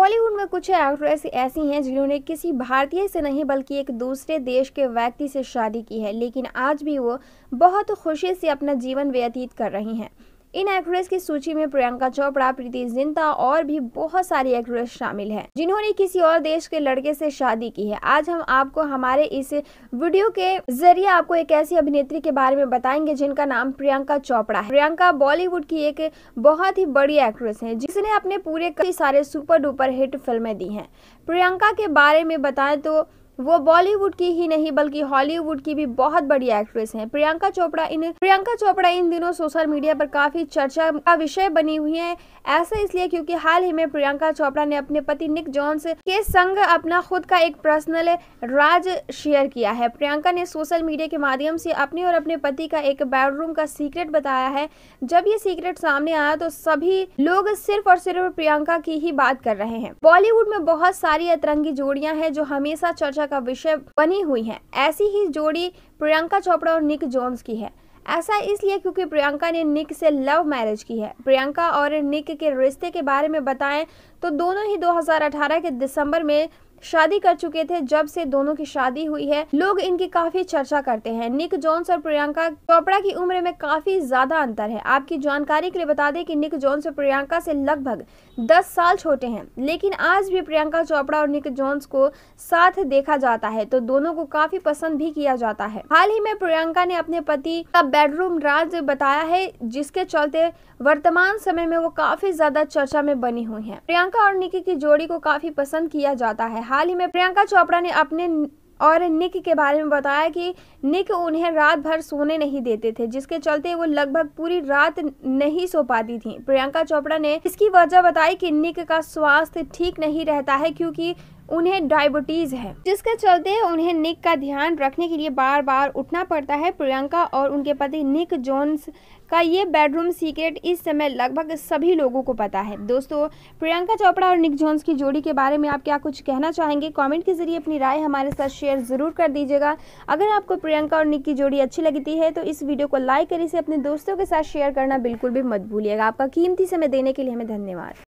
बॉलीवुड में कुछ एक्ट्रेस ऐसी हैं जिन्होंने किसी भारतीय से नहीं बल्कि एक दूसरे देश के व्यक्ति से शादी की है लेकिन आज भी वो बहुत खुशी से अपना जीवन व्यतीत कर रही हैं इन एक्ट्रेस की सूची में प्रियंका चोपड़ा प्रीति जिंदा और भी बहुत सारी एक्ट्रेस शामिल हैं जिन्होंने किसी और देश के लड़के से शादी की है आज हम आपको हमारे इस वीडियो के जरिए आपको एक ऐसी अभिनेत्री के बारे में बताएंगे जिनका नाम प्रियंका चोपड़ा है प्रियंका बॉलीवुड की एक बहुत ही बड़ी एक्ट्रेस है जिसने अपने पूरे कई सारे सुपर डुपर हिट फिल्में दी है प्रियंका के बारे में बताए तो वो बॉलीवुड की ही नहीं बल्कि हॉलीवुड की भी बहुत बड़ी एक्ट्रेस हैं प्रियंका चोपड़ा इन प्रियंका चोपड़ा इन दिनों सोशल मीडिया पर काफी चर्चा का विषय बनी हुई हैं ऐसा इसलिए क्योंकि हाल ही में प्रियंका चोपड़ा ने अपने पति निक जॉन्स के संग अपना खुद का एक पर्सनल राज शेयर किया है प्रियंका ने सोशल मीडिया के माध्यम से अपने और अपने पति का एक बेडरूम का सीक्रेट बताया है जब ये सीक्रेट सामने आया तो सभी लोग सिर्फ और सिर्फ प्रियंका की ही बात कर रहे हैं बॉलीवुड में बहुत सारी अतरंगी जोड़ियां हैं जो हमेशा चर्चा चर्चा का विषय बनी हुई है ऐसी ही जोड़ी प्रियंका चोपड़ा और निक जोन्स की है ऐसा इसलिए क्योंकि प्रियंका ने निक से लव मैरिज की है प्रियंका और निक के रिश्ते के बारे में बताएं तो दोनों ही 2018 के दिसंबर में शादी कर चुके थे जब से दोनों की शादी हुई है लोग इनकी काफी चर्चा करते हैं निक जोन्स और प्रियंका चोपड़ा की उम्र में काफी ज्यादा अंतर है आपकी जानकारी के लिए बता दें कि निक जोन्स और प्रियंका से लगभग 10 साल छोटे हैं लेकिन आज भी प्रियंका चोपड़ा और निक जोन्स को साथ देखा जाता है तो दोनों को काफी पसंद भी किया जाता है हाल ही में प्रियंका ने अपने पति का बेडरूम राज बताया है जिसके चलते वर्तमान समय में वो काफी ज्यादा चर्चा में बनी हुई है प्रियंका और निकी की जोड़ी को काफी पसंद किया जाता है हाल ही में प्रियंका चोपड़ा ने अपने और निक के बारे में बताया कि निक उन्हें रात भर सोने नहीं देते थे जिसके चलते वो लगभग पूरी रात नहीं सो पाती थी प्रियंका चोपड़ा ने इसकी वजह बताई कि निक का स्वास्थ्य ठीक नहीं रहता है क्योंकि उन्हें डायबिटीज है जिसके चलते उन्हें निक का ध्यान रखने के लिए बार बार उठना पड़ता है प्रियंका और उनके पति निक जोन्स का ये बेडरूम सीक्रेट इस समय लगभग सभी लोगों को पता है दोस्तों प्रियंका चोपड़ा और निक जोन्स की जोड़ी के बारे में आप क्या कुछ कहना चाहेंगे कमेंट के जरिए अपनी राय हमारे साथ शेयर ज़रूर कर दीजिएगा अगर आपको प्रियंका और निक की जोड़ी अच्छी लगती है तो इस वीडियो को लाइक कर इसे अपने दोस्तों के साथ शेयर करना बिल्कुल भी मत भूलिएगा आपका कीमती समय देने के लिए हमें धन्यवाद